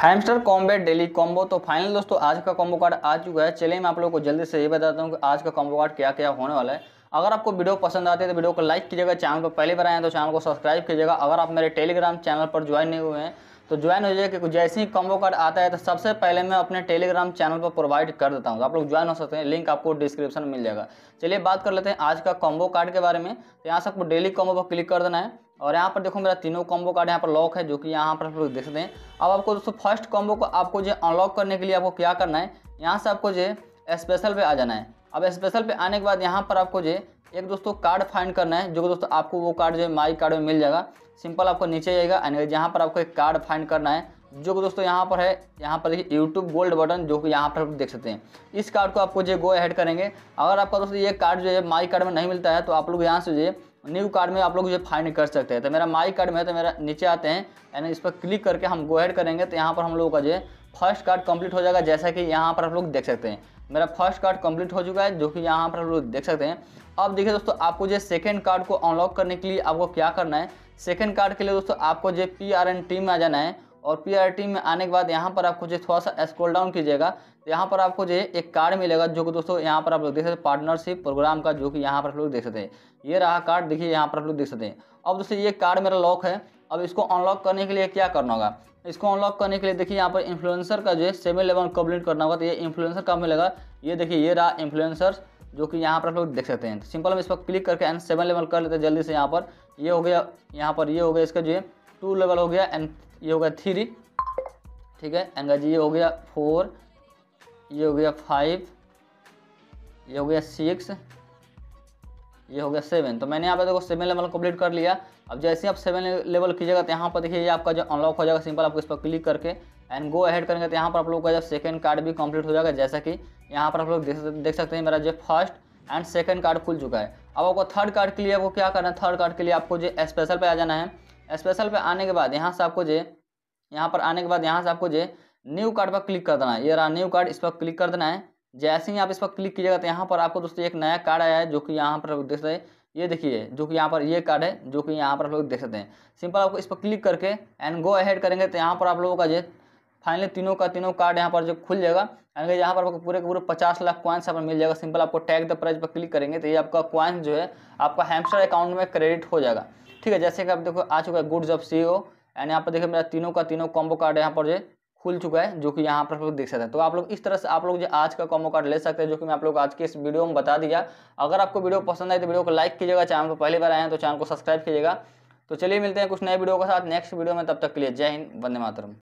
hamster combat daily combo तो final दोस्तों आज का कॉम्बो कार्ड आ चुका है चलिए मैं आप लोगों को जल्दी से ये बताता हूँ कि आज का कॉम्बो कार्ड क्या क्या होने वाला है अगर आपको वीडियो पसंद आती है तो वीडियो को लाइक कीजिएगा चैनल को पहले बार आए हैं तो चैनल को सब्सक्राइब कीजिएगा अगर आप मेरे टेलीग्राम चैनल पर ज्वाइन नहीं हुए हैं तो ज्वाइन हो जाएगा क्योंकि जैसे ही कॉम्बो कार्ड आता है तो सबसे पहले मैं अपने टेलीग्राम चैनल पर प्रोवाइड कर देता हूँ तो आप लोग ज्वाइन हो सकते हैं लिंक आपको डिस्क्रिप्शन में मिल जाएगा चलिए बात कर लेते हैं आज का कॉम्बो कार्ड के बारे में तो यहाँ से आपको डेली कॉम्बो पर क्लिक कर देना है और यहाँ पर देखो मेरा तीनों कॉम्बो कार्ड यहाँ पर लॉक है जो कि यहाँ पर आप लोग देख सकते हैं अब आपको दोस्तों फर्स्ट कॉम्बो को आपको जो अनलॉक करने के लिए आपको क्या करना है यहाँ से आपको जो स्पेशल पे आ जाना है अब स्पेशल पे आने के बाद यहाँ पर आपको जो एक दोस्तों कार्ड फाइंड करना है जो दोस्तों आपको वो कार्ड जो है माई कार्ड में मिल जाएगा सिंपल आपको नीचे जाएगा एंड यहाँ पर आपको एक कार्ड फाइंड करना है जो कि दोस्तों यहाँ पर है यहाँ पर देखिए यूट्यूब गोल्ड बटन जो कि यहाँ पर आप देख सकते हैं इस कार्ड को आपको जो गो एड करेंगे अगर आपका दोस्तों ये कार्ड जो है माई कार्ड में नहीं मिलता है तो आप लोग यहाँ से जो न्यू कार्ड में आप लोग जो फाइंड कर सकते हैं तो मेरा माई कार्ड में है तो मेरा नीचे आते हैं यानी इस पर क्लिक करके हम गोहेड करेंगे तो यहाँ पर हम लोगों का जो है फर्स्ट कार्ड कंप्लीट हो जाएगा जैसा कि यहाँ पर आप लोग देख सकते हैं मेरा फर्स्ट कार्ड कंप्लीट हो चुका है जो कि यहाँ पर आप लोग देख सकते हैं अब देखिए दोस्तों आपको जो सेकेंड कार्ड को अनलॉक करने के लिए आपको क्या करना है सेकेंड कार्ड के लिए दोस्तों आपको जो पी आर एन टीम में आ जाना है और पी में आने के बाद यहाँ पर आपको जो थोड़ा सा स्क्रोल डाउन कीजिएगा तो यहाँ पर आपको जो एक कार्ड मिलेगा जो कि दोस्तों यहाँ पर आप लोग देख सकते हैं पार्टनरशिप प्रोग्राम का जो कि यहाँ पर आप लोग देख सकते हैं ये रहा कार्ड देखिए यहाँ पर आप लोग देख सकते हैं अब दोस्तों ये कार्ड मेरा लॉक है अब इसको अनलॉक करने के लिए क्या करना होगा इसको अनलॉक करने के लिए देखिए यहाँ पर इन्फ्लुएंसर का जो है सेवन इलेवन कम्प्लीट करना होगा तो ये इन्फ्लुएंसर का मिलेगा ये देखिए ये रहा इन्फ्लुएंसर जो कि यहाँ पर आप लोग देख सकते हैं सिंपल हम इस पर क्लिक करके एंड सेवन लेवल कर लेते हैं जल्दी से यहाँ पर ये हो गया यहाँ पर ये हो गया इसका जो है टू लेवल हो गया एंड ये हो गया थ्री ठीक है एंगल ये हो गया फोर ये हो गया फाइव ये हो गया सिक्स ये हो गया सेवन तो मैंने यहाँ पे देखो सेवन लेवल कंप्लीट कर लिया अब जैसे आप सेवन लेवल कीजिएगा तो यहाँ पर देखिए ये आपका जो अनलॉक हो जाएगा सिंपल आपको इस पर क्लिक करके एंड गो अहेड करेंगे तो यहाँ पर आप लोग का जब सेकंड कार्ड भी कंप्लीट हो जाएगा जैसा कि यहाँ पर आप लोग देख, देख सकते हैं मेरा जो फर्स्ट एंड सेकेंड कार्ड खुल चुका है अब आपको थर्ड कार्ड के लिए आपको क्या करना है थर्ड कार्ड के लिए आपको जो स्पेशल पर आ जाना है स्पेशल पे आने के बाद यहाँ से आपको जे यहाँ पर आने के बाद यहाँ से आपको जे न्यू कार्ड पर क्लिक कर देना है ये रहा न्यू कार्ड इस पर क्लिक कर देना है जैसे ही आप इस पर क्लिक कीजिएगा तो यहाँ पर आपको दोस्तों एक नया कार्ड आया है जो कि यहाँ पर देख रहे ये देखिए जो कि यहाँ पर ये कार्ड है जो कि यहाँ पर आप लोग देख सकते हैं सिंपल आपको इस पर क्लिक करके एंड गो अहेड करेंगे तो यहाँ पर आप लोगों का जो फाइनली तीनों का तीनों कार्ड यहाँ पर जो खुल जाएगा एंड यहाँ पर आपको पूरे के पूरे पचास लाख कॉइन्स यहाँ पर मिल जाएगा सिंपल आपको टैग द प्राइस पर क्लिक करेंगे तो ये आपका कॉइन्स जो है आपका हेम्पस्टर अकाउंट में क्रेडिट हो जाएगा ठीक है जैसे कि आप देखो आ चुका है goods of C O and यहाँ पर देखिए मेरा तीनों का तीनों कॉम्बो कार्ड यहाँ पर जो खुल चुका है जो कि यहाँ पर आप लोग देख सकते हैं तो आप लोग इस तरह से आप लोग जो आज का कॉम्बो कार्ड ले सकते हैं जो कि मैं आप लोग आज के इस वीडियो में बता दिया अगर आपको वीडियो पसंद आए तो वीडियो को लाइक कीजिएगा चैनल पर पहली बार आए हैं तो चैनल को सब्सक्राइब कीजिएगा तो चलिए मिलते हैं कुछ नए वीडियो के साथ नेक्स्ट वीडियो में तब तक के लिए जय हिंद वंदे मातरम